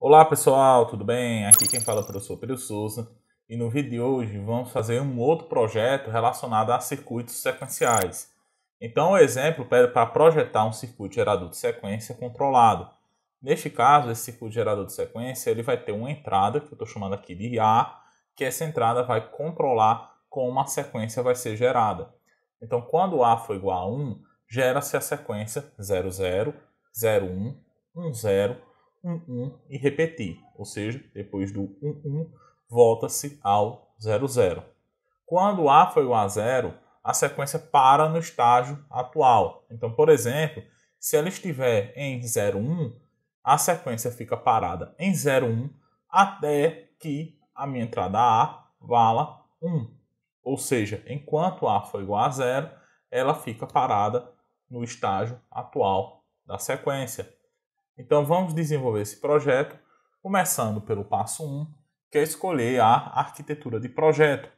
Olá pessoal, tudo bem? Aqui quem fala é o professor Pedro Souza e no vídeo de hoje vamos fazer um outro projeto relacionado a circuitos sequenciais. Então o exemplo pede para projetar um circuito gerador de sequência controlado. Neste caso, esse circuito gerador de sequência ele vai ter uma entrada, que eu estou chamando aqui de A, que essa entrada vai controlar como a sequência vai ser gerada. Então quando A for igual a 1, gera-se a sequência 00, 01, 10, 1-1 e repetir, ou seja, depois do 1-1 volta-se ao 0-0. Quando A foi o A0, a sequência para no estágio atual. Então, por exemplo, se ela estiver em 0-1, a sequência fica parada em 0-1 até que a minha entrada A vala 1. Ou seja, enquanto A foi igual a 0, ela fica parada no estágio atual da sequência. Então vamos desenvolver esse projeto, começando pelo passo 1, que é escolher a arquitetura de projeto.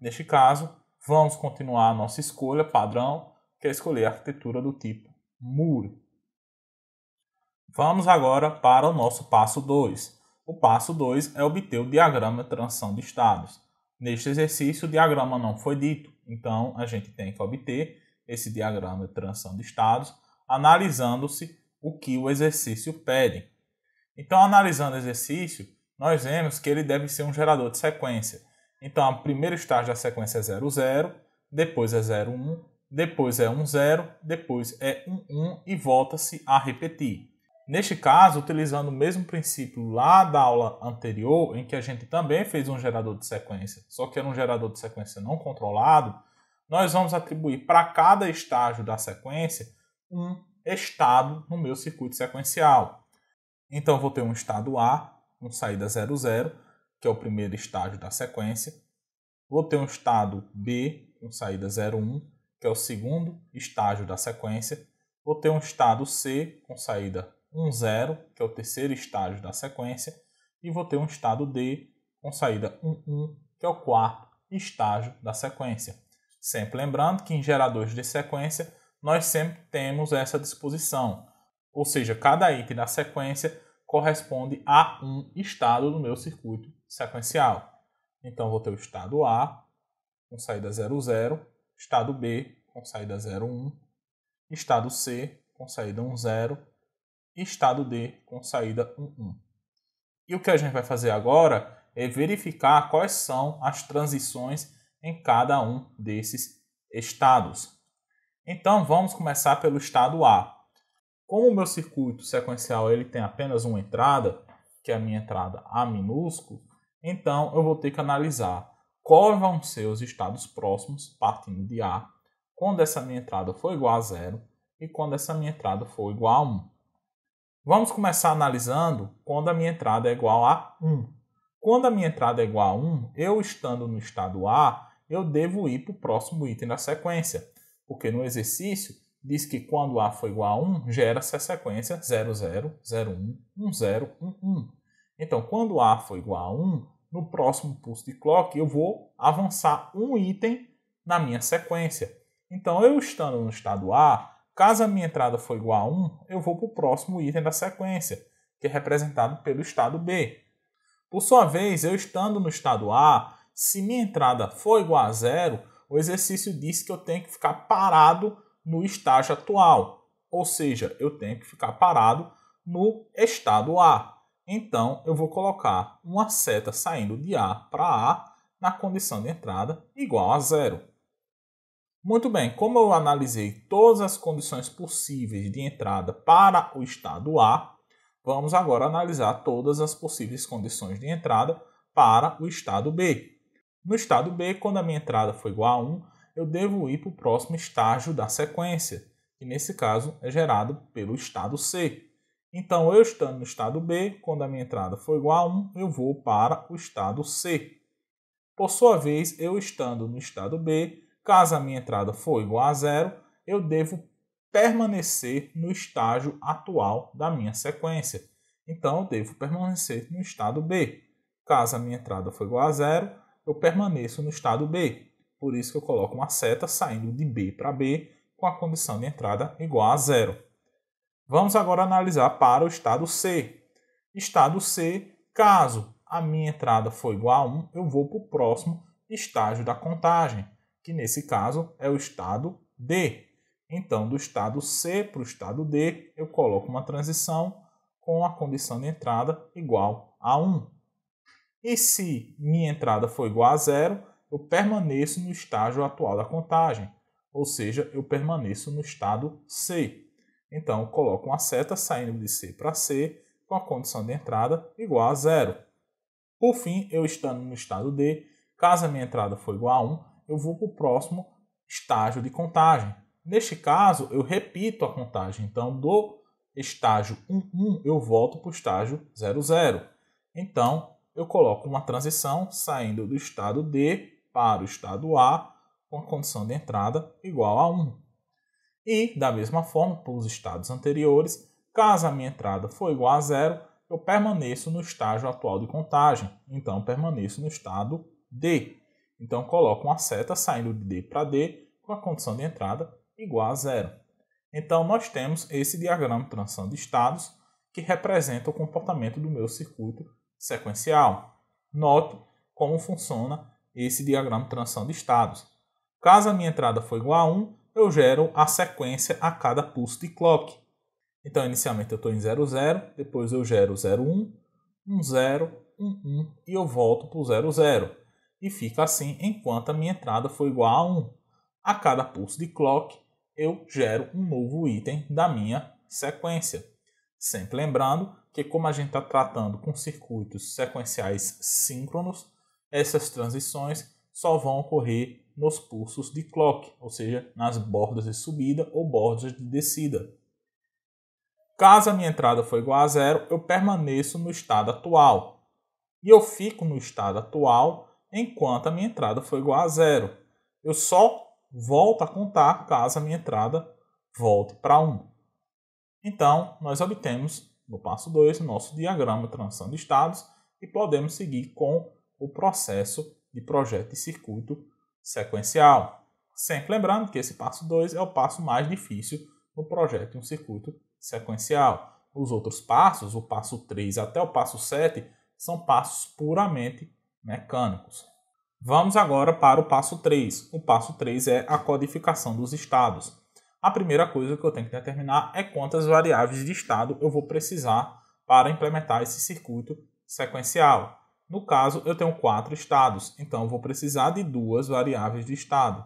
Neste caso, vamos continuar a nossa escolha padrão, que é escolher a arquitetura do tipo muro. Vamos agora para o nosso passo 2. O passo 2 é obter o diagrama de transição de estados. Neste exercício, o diagrama não foi dito, então a gente tem que obter esse diagrama de transição de estados, analisando-se o que o exercício pede. Então, analisando o exercício, nós vemos que ele deve ser um gerador de sequência. Então, o primeiro estágio da sequência é 0, 0, depois é 0, 1, depois é 1, 0, depois é 1, 1 e volta-se a repetir. Neste caso, utilizando o mesmo princípio lá da aula anterior, em que a gente também fez um gerador de sequência, só que era um gerador de sequência não controlado, nós vamos atribuir para cada estágio da sequência um estado no meu circuito sequencial. Então, vou ter um estado A, com saída 00, que é o primeiro estágio da sequência. Vou ter um estado B, com saída 01, que é o segundo estágio da sequência. Vou ter um estado C, com saída 10, que é o terceiro estágio da sequência. E vou ter um estado D, com saída 11, que é o quarto estágio da sequência. Sempre lembrando que em geradores de sequência, nós sempre temos essa disposição. Ou seja, cada item da sequência corresponde a um estado do meu circuito sequencial. Então, vou ter o estado A, com saída 00, estado B, com saída 01, estado C, com saída 10, e estado D, com saída 11. E o que a gente vai fazer agora é verificar quais são as transições em cada um desses estados. Então vamos começar pelo estado A. Como o meu circuito sequencial ele tem apenas uma entrada, que é a minha entrada A minúsculo, então eu vou ter que analisar quais vão ser os estados próximos partindo de A quando essa minha entrada for igual a zero e quando essa minha entrada for igual a 1. Vamos começar analisando quando a minha entrada é igual a 1. Quando a minha entrada é igual a 1, eu estando no estado A, eu devo ir para o próximo item da sequência, porque no exercício diz que quando A for igual a 1, gera-se a sequência 0, 0, 0, 1, 1, 0, 1, 1. Então, quando A for igual a 1, no próximo pulso de clock eu vou avançar um item na minha sequência. Então, eu estando no estado A, caso a minha entrada for igual a 1, eu vou para o próximo item da sequência, que é representado pelo estado B. Por sua vez, eu estando no estado A, se minha entrada for igual a 0, o exercício diz que eu tenho que ficar parado no estágio atual, ou seja, eu tenho que ficar parado no estado A. Então, eu vou colocar uma seta saindo de A para A na condição de entrada igual a zero. Muito bem, como eu analisei todas as condições possíveis de entrada para o estado A, vamos agora analisar todas as possíveis condições de entrada para o estado B. No estado B, quando a minha entrada for igual a 1, eu devo ir para o próximo estágio da sequência, que nesse caso é gerado pelo estado C. Então, eu estando no estado B, quando a minha entrada for igual a 1, eu vou para o estado C. Por sua vez, eu estando no estado B, caso a minha entrada for igual a zero, eu devo permanecer no estágio atual da minha sequência. Então, eu devo permanecer no estado B. Caso a minha entrada for igual a zero, eu permaneço no estado B. Por isso que eu coloco uma seta saindo de B para B com a condição de entrada igual a zero. Vamos agora analisar para o estado C. Estado C, caso a minha entrada for igual a 1, eu vou para o próximo estágio da contagem, que nesse caso é o estado D. Então, do estado C para o estado D, eu coloco uma transição com a condição de entrada igual a 1. E se minha entrada for igual a zero, eu permaneço no estágio atual da contagem, ou seja, eu permaneço no estado C. Então, coloco uma seta saindo de C para C com a condição de entrada igual a zero. Por fim, eu estando no estado D, caso a minha entrada for igual a 1, eu vou para o próximo estágio de contagem. Neste caso, eu repito a contagem. Então, do estágio 1, 1 eu volto para o estágio 0. Então, eu coloco uma transição saindo do estado D para o estado A com a condição de entrada igual a 1. E, da mesma forma, para os estados anteriores, caso a minha entrada for igual a zero, eu permaneço no estágio atual de contagem, então permaneço no estado D. Então coloco uma seta saindo de D para D com a condição de entrada igual a zero. Então nós temos esse diagrama de transição de estados que representa o comportamento do meu circuito sequencial. Note como funciona esse diagrama de transição de estados. Caso a minha entrada for igual a 1, eu gero a sequência a cada pulso de clock. Então, inicialmente eu estou em 0, 0, depois eu gero 0, 1, 1, 0, 1, 1 e eu volto para o 0, 0. E fica assim enquanto a minha entrada for igual a 1. A cada pulso de clock, eu gero um novo item da minha sequência. Sempre lembrando que, como a gente está tratando com circuitos sequenciais síncronos, essas transições só vão ocorrer nos pulsos de clock, ou seja, nas bordas de subida ou bordas de descida. Caso a minha entrada for igual a zero, eu permaneço no estado atual. E eu fico no estado atual enquanto a minha entrada for igual a zero. Eu só volto a contar caso a minha entrada volte para 1. Um. Então, nós obtemos no passo 2 nosso diagrama transição de estados e podemos seguir com o processo de projeto de circuito sequencial. Sempre lembrando que esse passo 2 é o passo mais difícil no projeto de um circuito sequencial. Os outros passos, o passo 3 até o passo 7, são passos puramente mecânicos. Vamos agora para o passo 3. O passo 3 é a codificação dos estados a primeira coisa que eu tenho que determinar é quantas variáveis de estado eu vou precisar para implementar esse circuito sequencial. No caso, eu tenho quatro estados, então eu vou precisar de duas variáveis de estado.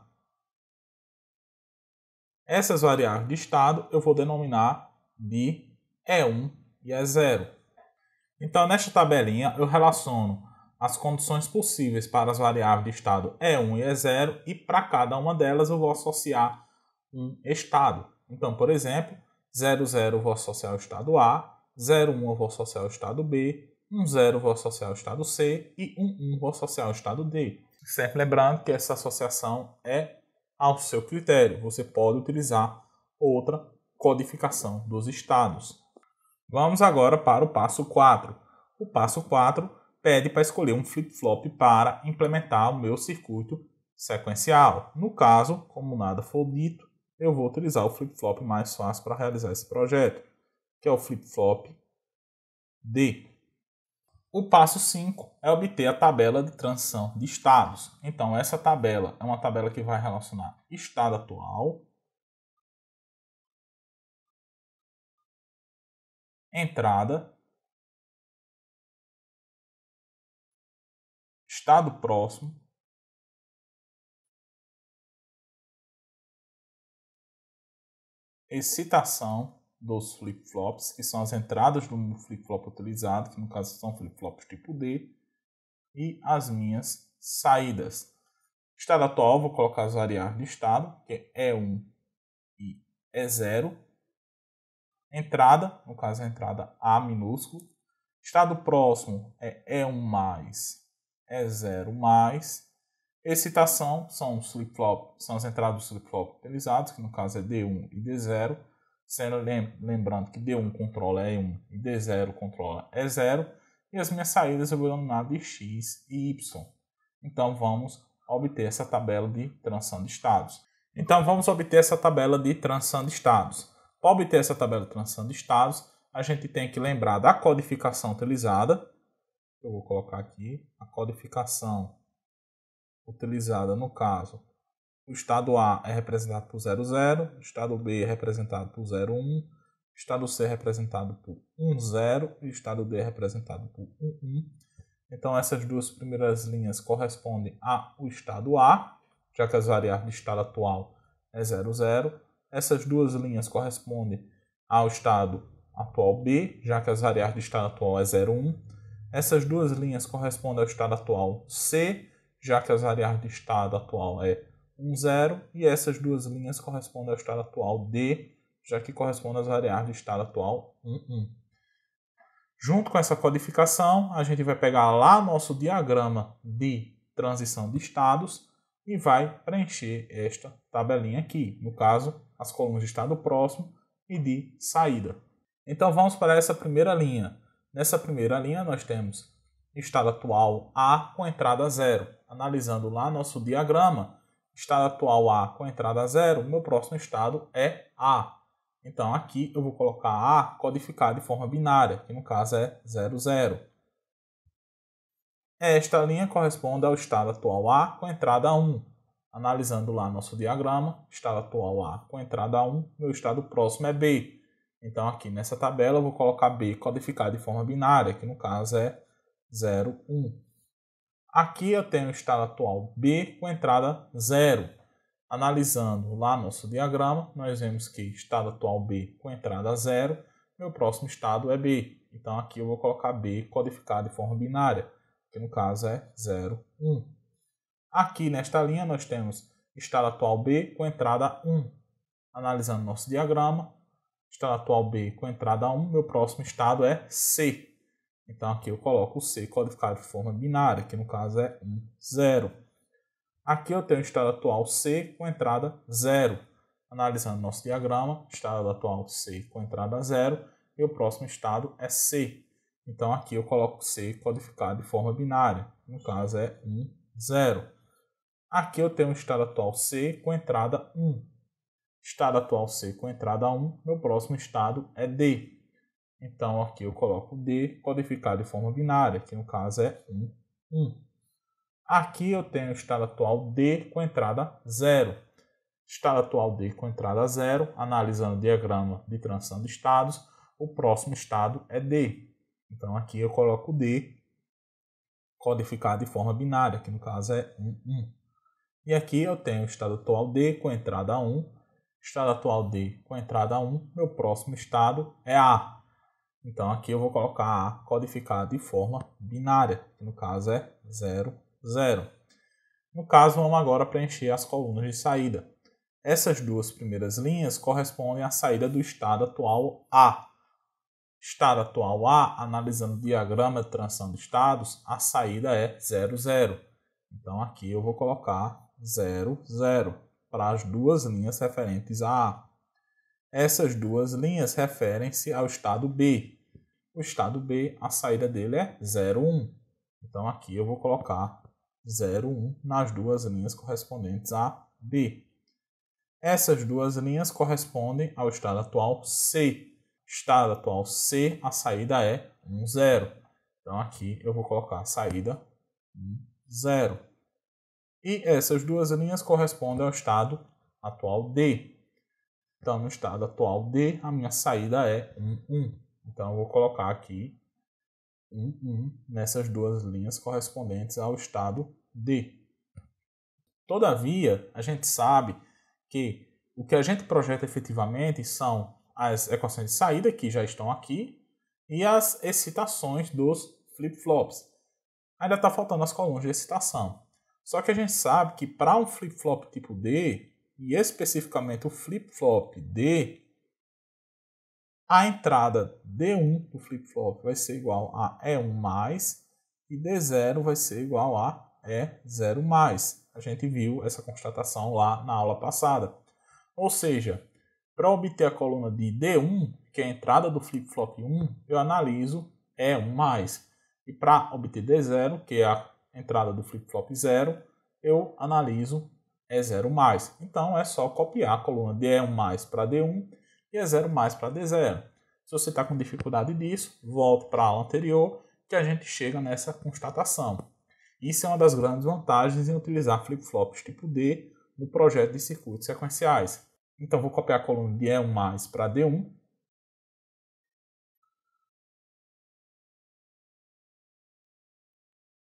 Essas variáveis de estado eu vou denominar de E1 e E0. Então, nesta tabelinha, eu relaciono as condições possíveis para as variáveis de estado E1 e E0 e para cada uma delas eu vou associar um estado. Então, por exemplo, 00 voto social estado A, 01 voto social estado B, 10 voto social estado C e 11 voto social estado D. Sempre lembrando que essa associação é ao seu critério. Você pode utilizar outra codificação dos estados. Vamos agora para o passo 4. O passo 4 pede para escolher um flip-flop para implementar o meu circuito sequencial. No caso, como nada for dito, eu vou utilizar o flip-flop mais fácil para realizar esse projeto, que é o flip-flop D. O passo 5 é obter a tabela de transição de estados. Então, essa tabela é uma tabela que vai relacionar estado atual, entrada, estado próximo excitação dos flip-flops, que são as entradas do flip-flop utilizado, que no caso são flip-flops tipo D, e as minhas saídas. Estado atual, vou colocar as variáveis de estado, que é E1 e E0. Entrada, no caso é a entrada A minúsculo. Estado próximo é E1 mais, E0 mais. Excitação são flip-flop, são as entradas do flip-flop utilizadas que no caso é D1 e D0, sendo lembrando que D1 controla e 1 e D0 controla e 0, e as minhas saídas eu vou denominar de X e Y. Então vamos obter essa tabela de transição de estados. Então vamos obter essa tabela de transição de estados. Para obter essa tabela de transição de estados, a gente tem que lembrar da codificação utilizada. Eu vou colocar aqui a codificação utilizada no caso, o estado A é representado por 00, o estado B é representado por 01, o estado C é representado por 10 e o estado D é representado por 11. Então essas duas primeiras linhas correspondem ao estado A, já que as variáveis de estado atual é 00. Essas duas linhas correspondem ao estado atual B, já que as variáveis de estado atual é 01. Essas duas linhas correspondem ao estado atual C, já que as variáveis de estado atual é 1, 0, e essas duas linhas correspondem ao estado atual D, já que correspondem às variáveis de estado atual 1, 1. Junto com essa codificação, a gente vai pegar lá nosso diagrama de transição de estados e vai preencher esta tabelinha aqui, no caso, as colunas de estado próximo e de saída. Então vamos para essa primeira linha. Nessa primeira linha nós temos estado atual A com entrada 0 analisando lá nosso diagrama, estado atual A com entrada zero, meu próximo estado é A. Então aqui eu vou colocar A codificado de forma binária, que no caso é 00. Esta linha corresponde ao estado atual A com entrada 1. Analisando lá nosso diagrama, estado atual A com entrada 1, meu estado próximo é B. Então aqui nessa tabela eu vou colocar B codificado de forma binária, que no caso é 0, 1. Aqui eu tenho o estado atual B com entrada 0. Analisando lá nosso diagrama, nós vemos que estado atual B com entrada 0, meu próximo estado é B. Então aqui eu vou colocar B codificado de forma binária, que no caso é 0, 1. Aqui nesta linha nós temos estado atual B com entrada 1. Analisando nosso diagrama, estado atual B com entrada 1, meu próximo estado é C. Então aqui eu coloco o C codificado de forma binária, que no caso é 1, 0. Aqui eu tenho o estado atual C com entrada 0. Analisando nosso diagrama, estado atual C com entrada 0 e o próximo estado é C. Então aqui eu coloco C codificado de forma binária, no caso é 1, 0. Aqui eu tenho o estado atual C com entrada 1. Estado atual C com entrada 1, meu próximo estado é D. Então aqui eu coloco D codificado de forma binária, que no caso é 1, 1. Aqui eu tenho o estado atual D com entrada 0. Estado atual D com entrada 0, analisando o diagrama de transição de estados, o próximo estado é D. Então aqui eu coloco D codificado de forma binária, que no caso é 1, 1. E aqui eu tenho o estado atual D com entrada 1, estado atual D com entrada 1, meu próximo estado é A. Então aqui eu vou colocar A codificada de forma binária, que no caso é 0, 0. No caso, vamos agora preencher as colunas de saída. Essas duas primeiras linhas correspondem à saída do estado atual A. Estado atual A, analisando o diagrama de transição de estados, a saída é 0, 0. Então aqui eu vou colocar 0, 0 para as duas linhas referentes a A. Essas duas linhas referem-se ao estado B. O estado B, a saída dele é 01. Então aqui eu vou colocar 01 nas duas linhas correspondentes a B. Essas duas linhas correspondem ao estado atual C. Estado atual C, a saída é 10. Então aqui eu vou colocar a saída 10. E essas duas linhas correspondem ao estado atual D. Então, no estado atual D, a minha saída é 1, 1. Então, eu vou colocar aqui 1, 1 nessas duas linhas correspondentes ao estado D. Todavia, a gente sabe que o que a gente projeta efetivamente são as equações de saída, que já estão aqui, e as excitações dos flip-flops. Ainda está faltando as colunas de excitação. Só que a gente sabe que para um flip-flop tipo D, e especificamente o flip-flop D, a entrada D1 do flip-flop vai ser igual a E1+, e D0 vai ser igual a E0+. A gente viu essa constatação lá na aula passada. Ou seja, para obter a coluna de D1, que é a entrada do flip-flop 1, eu analiso E1+. E para obter D0, que é a entrada do flip-flop 0, eu analiso é 0 mais. Então é só copiar a coluna de e 1 mais para D1 e é e 0 mais para D0. Se você está com dificuldade disso, volte para a aula anterior que a gente chega nessa constatação. Isso é uma das grandes vantagens em utilizar flip-flops tipo D no projeto de circuitos sequenciais. Então vou copiar a coluna de E1 mais para D1.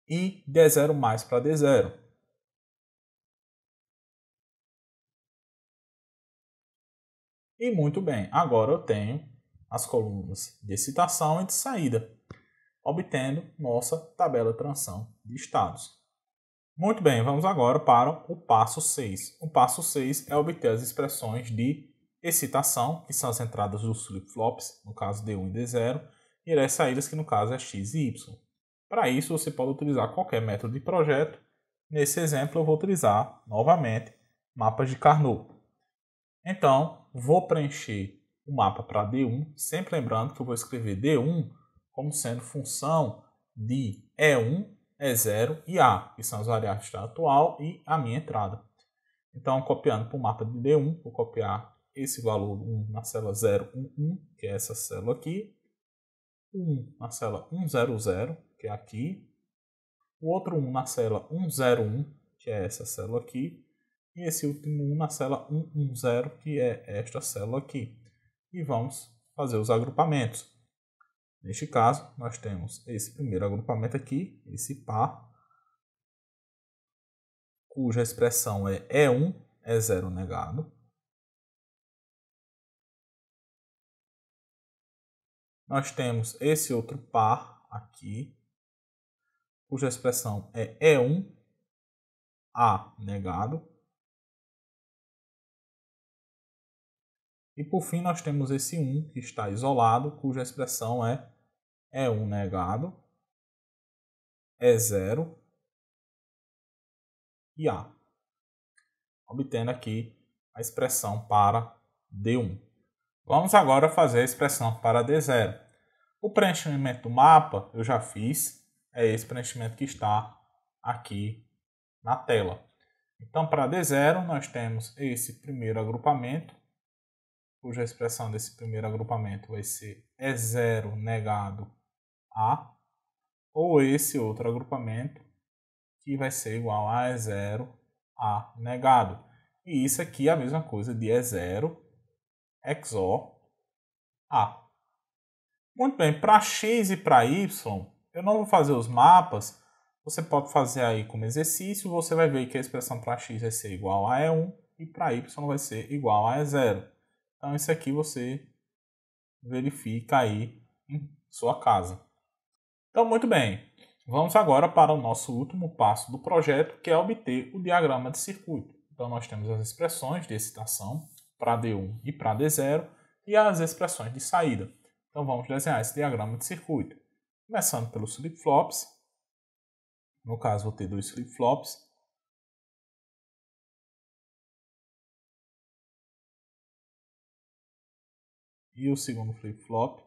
E D0 mais para D0. E muito bem, agora eu tenho as colunas de citação e de saída, obtendo nossa tabela de transição de estados. Muito bem, vamos agora para o passo 6. O passo 6 é obter as expressões de excitação, que são as entradas dos flip-flops, no caso D1 e D0, e as saídas, que no caso é X e Y. Para isso, você pode utilizar qualquer método de projeto. Nesse exemplo, eu vou utilizar, novamente, mapas de Carnot. Então, vou preencher o mapa para D1, sempre lembrando que eu vou escrever D1 como sendo função de E1, E0 e A, que são as variáveis da atual e a minha entrada. Então, copiando para o mapa de D1, vou copiar esse valor 1 na célula 011, que é essa célula aqui, 1 na célula 100, que é aqui, o outro 1 na célula 101, que é essa célula aqui, e esse último 1 na célula 110, que é esta célula aqui. E vamos fazer os agrupamentos. Neste caso, nós temos esse primeiro agrupamento aqui, esse par, cuja expressão é E1, é zero negado. Nós temos esse outro par aqui, cuja expressão é E1, A negado, E por fim, nós temos esse 1 que está isolado, cuja expressão é E1 é negado, é E0 e A, obtendo aqui a expressão para D1. Vamos agora fazer a expressão para D0. O preenchimento do mapa eu já fiz, é esse preenchimento que está aqui na tela. Então, para D0, nós temos esse primeiro agrupamento, cuja expressão desse primeiro agrupamento vai ser é E0 negado a, ou esse outro agrupamento que vai ser igual a é E0 a negado. E isso aqui é a mesma coisa de é E0 XOR a. Muito bem, para x e para y, eu não vou fazer os mapas, você pode fazer aí como exercício, você vai ver que a expressão para x vai ser igual a E1 e para y vai ser igual a E0. Então isso aqui você verifica aí em sua casa. Então muito bem, vamos agora para o nosso último passo do projeto, que é obter o diagrama de circuito. Então nós temos as expressões de excitação para D1 e para D0 e as expressões de saída. Então vamos desenhar esse diagrama de circuito. Começando pelos flip-flops, no caso vou ter dois flip-flops, e o segundo flip-flop.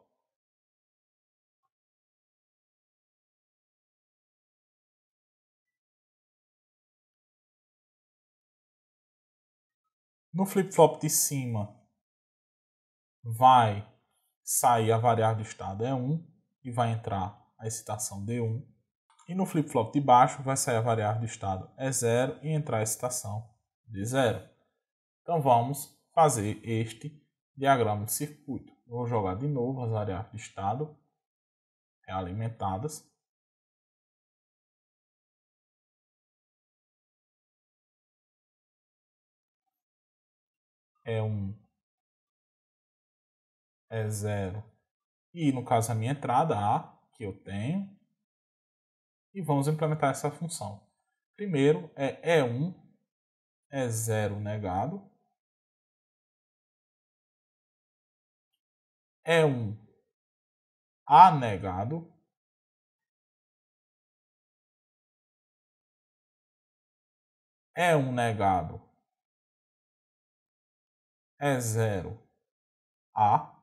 No flip-flop de cima vai sair a variável de estado E1 e vai entrar a excitação D1. E no flip-flop de baixo vai sair a variável de estado E0 e entrar a excitação D0. Então vamos fazer este diagrama de circuito. Vou jogar de novo as variáveis de estado realimentadas. É um, é zero. E no caso a minha entrada A, que eu tenho. E vamos implementar essa função. Primeiro é E1, é zero negado. é um anegado. É um negado. É zero A.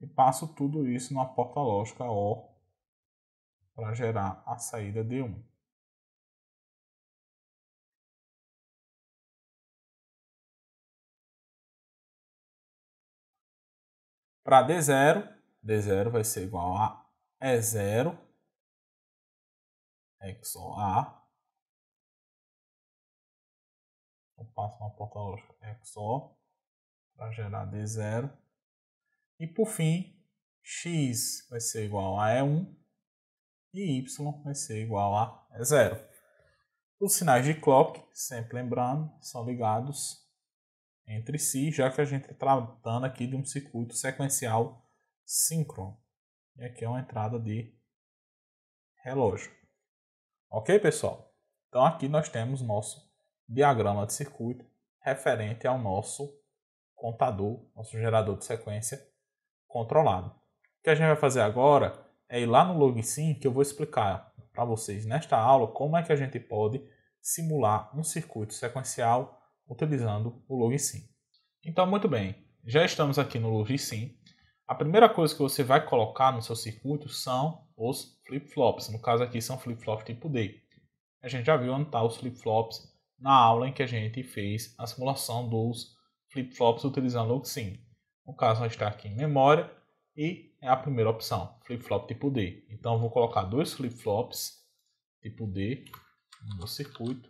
E passo tudo isso na porta lógica O para gerar a saída de 1. para D0. D0 vai ser igual a E0 XOA. Eu passo uma porta lógica XO para gerar D0. E por fim, x vai ser igual a E1 e y vai ser igual a E0. Os sinais de clock, sempre lembrando, são ligados entre si, já que a gente está tratando aqui de um circuito sequencial síncrono. E aqui é uma entrada de relógio. Ok, pessoal? Então aqui nós temos nosso diagrama de circuito referente ao nosso contador, nosso gerador de sequência controlado. O que a gente vai fazer agora é ir lá no LogSim que eu vou explicar para vocês nesta aula como é que a gente pode simular um circuito sequencial utilizando o logisim. Então, muito bem, já estamos aqui no logisim. A primeira coisa que você vai colocar no seu circuito são os flip-flops. No caso aqui são flip-flops tipo D. A gente já viu onde tá os flip-flops na aula em que a gente fez a simulação dos flip-flops utilizando o logisim. No caso, vai estar aqui em memória e é a primeira opção, flip-flop tipo D. Então, vou colocar dois flip-flops tipo D no meu circuito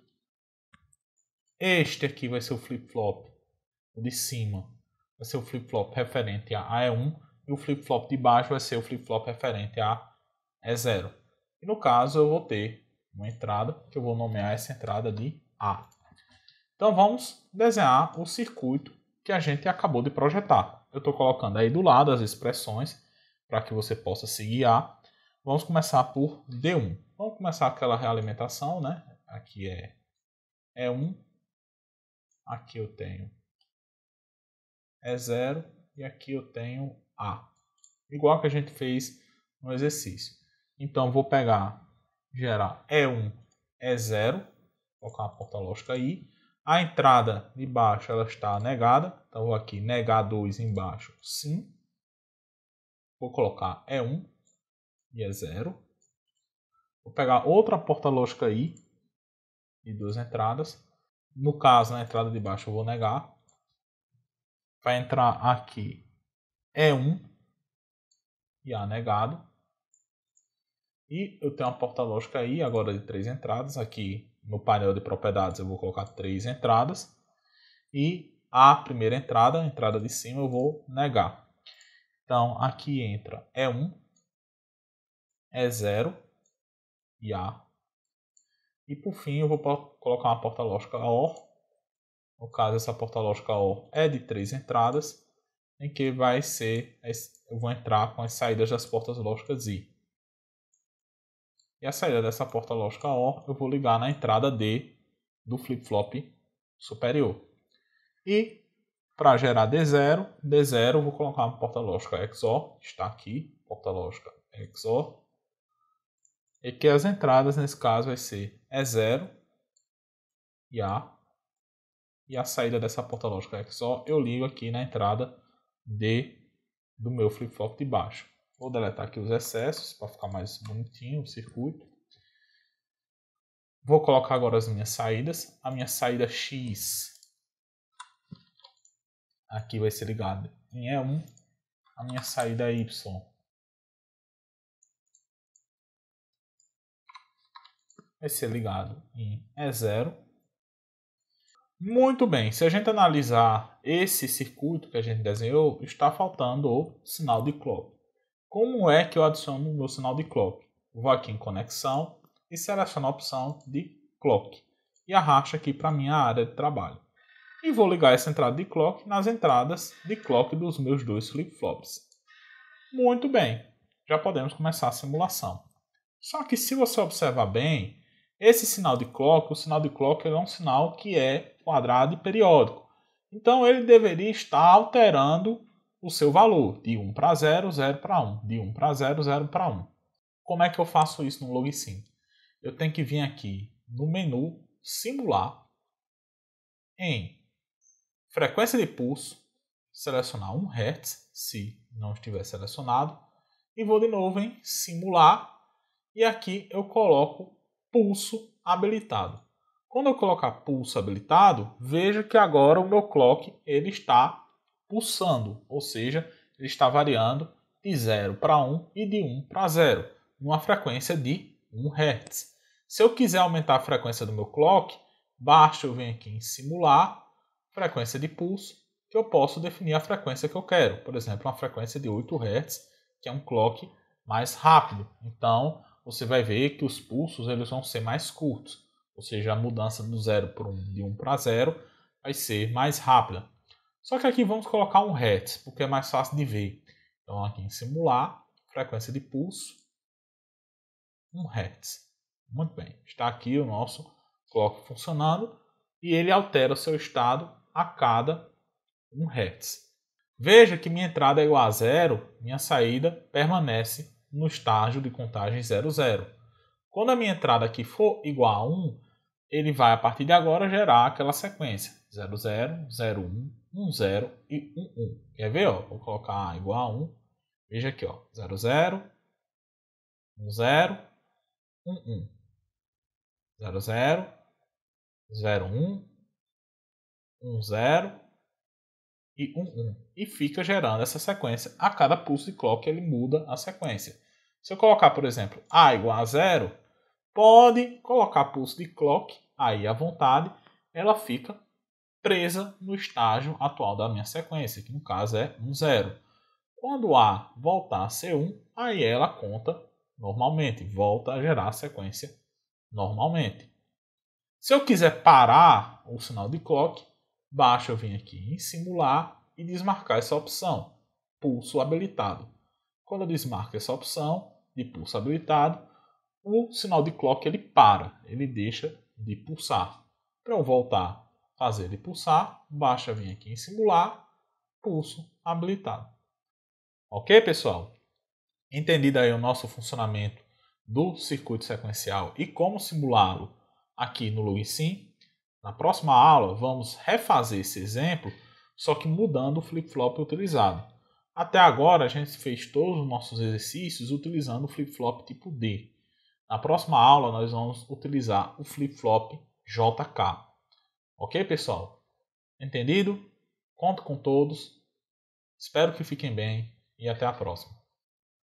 este aqui vai ser o flip-flop. de cima vai ser o flip-flop referente a e 1 e o flip-flop de baixo vai ser o flip-flop referente a E0. E no caso eu vou ter uma entrada que eu vou nomear essa entrada de A. Então vamos desenhar o circuito que a gente acabou de projetar. Eu estou colocando aí do lado as expressões para que você possa seguir a. Vamos começar por D1. Vamos começar aquela realimentação, né? Aqui é E1, Aqui eu tenho é E0 e aqui eu tenho A. Igual que a gente fez no exercício. Então, vou pegar, gerar é é E1, E0, colocar uma porta lógica aí. A entrada de baixo ela está negada, então vou aqui negar 2 embaixo, sim. Vou colocar E1 e E0. Vou pegar outra porta lógica aí, e duas entradas, no caso, na entrada de baixo eu vou negar. Vai entrar aqui E1 é e A negado. E eu tenho uma porta lógica aí agora de três entradas. Aqui no painel de propriedades eu vou colocar três entradas. E a primeira entrada, a entrada de cima, eu vou negar. Então aqui entra é é E1, E0 e A e por fim, eu vou colocar uma porta lógica OR. No caso, essa porta lógica OR é de três entradas, em que vai ser, eu vou entrar com as saídas das portas lógicas I. E a saída dessa porta lógica OR eu vou ligar na entrada D do flip-flop superior. E para gerar D0, D0 eu vou colocar uma porta lógica XOR, está aqui, porta lógica XOR, e que as entradas nesse caso vai ser é zero. E a, e a saída dessa porta lógica é que só eu ligo aqui na entrada D do meu flip-flop de baixo. Vou deletar aqui os excessos para ficar mais bonitinho o circuito. Vou colocar agora as minhas saídas. A minha saída X aqui vai ser ligada em E1. A minha saída Y vai ser ligado em E0. Muito bem, se a gente analisar esse circuito que a gente desenhou, está faltando o sinal de clock. Como é que eu adiciono o meu sinal de clock? Vou aqui em conexão e seleciono a opção de clock e arrasto aqui para a minha área de trabalho. E vou ligar essa entrada de clock nas entradas de clock dos meus dois flip-flops. Muito bem, já podemos começar a simulação. Só que se você observar bem, esse sinal de clock, o sinal de clock é um sinal que é quadrado e periódico. Então ele deveria estar alterando o seu valor de 1 para 0, 0 para 1, de 1 para 0, 0 para 1. Como é que eu faço isso no Logsim? Eu tenho que vir aqui no menu simular em frequência de pulso, selecionar 1 Hz, se não estiver selecionado, e vou de novo em simular e aqui eu coloco pulso habilitado. Quando eu colocar pulso habilitado, veja que agora o meu clock ele está pulsando, ou seja, ele está variando de 0 para 1 e de 1 para 0, numa frequência de 1 Hz. Se eu quiser aumentar a frequência do meu clock, basta eu vir aqui em simular, frequência de pulso, que eu posso definir a frequência que eu quero. Por exemplo, uma frequência de 8 Hz, que é um clock mais rápido. Então, você vai ver que os pulsos eles vão ser mais curtos, ou seja, a mudança do zero por um, de 1 um para 0 vai ser mais rápida. Só que aqui vamos colocar um hertz, porque é mais fácil de ver. Então aqui em simular, frequência de pulso, 1 um hertz. Muito bem, está aqui o nosso clock funcionando e ele altera o seu estado a cada 1 hertz. Veja que minha entrada é igual a zero, minha saída permanece no estágio de contagem 00. Quando a minha entrada aqui for igual a 1, ele vai a partir de agora gerar aquela sequência 00, 01, 10 e 11. Quer ver? Ó? Vou colocar igual a 1. Veja aqui, ó, 00, 10, 11. 00, 01, 10 e um 1. E fica gerando essa sequência. A cada pulso de clock ele muda a sequência. Se eu colocar, por exemplo, A igual a zero, pode colocar pulso de clock aí à vontade, ela fica presa no estágio atual da minha sequência, que no caso é um zero. Quando A voltar a ser 1, aí ela conta normalmente, volta a gerar a sequência normalmente. Se eu quiser parar o sinal de clock, Basta eu vir aqui em simular e desmarcar essa opção, pulso habilitado. Quando eu desmarco essa opção de pulso habilitado, o sinal de clock ele para, ele deixa de pulsar. Para eu voltar a fazer ele pulsar, basta vir aqui em simular, pulso habilitado. Ok, pessoal? Entendido aí o nosso funcionamento do circuito sequencial e como simulá-lo aqui no LogSim, na próxima aula, vamos refazer esse exemplo, só que mudando o flip-flop utilizado. Até agora, a gente fez todos os nossos exercícios utilizando o flip-flop tipo D. Na próxima aula, nós vamos utilizar o flip-flop JK. Ok, pessoal? Entendido? Conto com todos. Espero que fiquem bem e até a próxima.